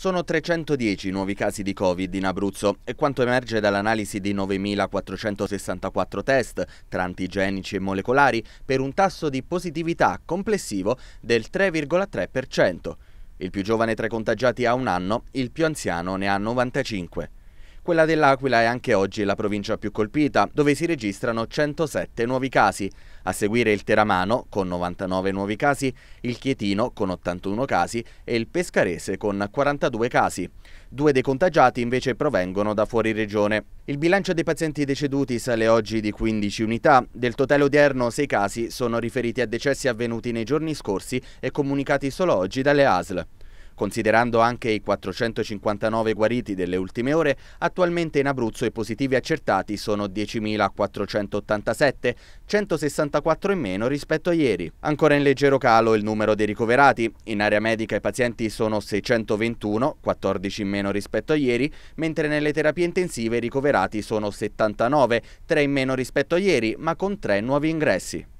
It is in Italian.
Sono 310 nuovi casi di Covid in Abruzzo e quanto emerge dall'analisi di 9.464 test tra antigenici e molecolari per un tasso di positività complessivo del 3,3%. Il più giovane tra i contagiati ha un anno, il più anziano ne ha 95. Quella dell'Aquila è anche oggi la provincia più colpita, dove si registrano 107 nuovi casi. A seguire il Teramano con 99 nuovi casi, il Chietino con 81 casi e il Pescarese con 42 casi. Due dei contagiati invece provengono da fuori regione. Il bilancio dei pazienti deceduti sale oggi di 15 unità. Del totale odierno 6 casi sono riferiti a decessi avvenuti nei giorni scorsi e comunicati solo oggi dalle ASL. Considerando anche i 459 guariti delle ultime ore, attualmente in Abruzzo i positivi accertati sono 10.487, 164 in meno rispetto a ieri. Ancora in leggero calo il numero dei ricoverati. In area medica i pazienti sono 621, 14 in meno rispetto a ieri, mentre nelle terapie intensive i ricoverati sono 79, 3 in meno rispetto a ieri, ma con 3 nuovi ingressi.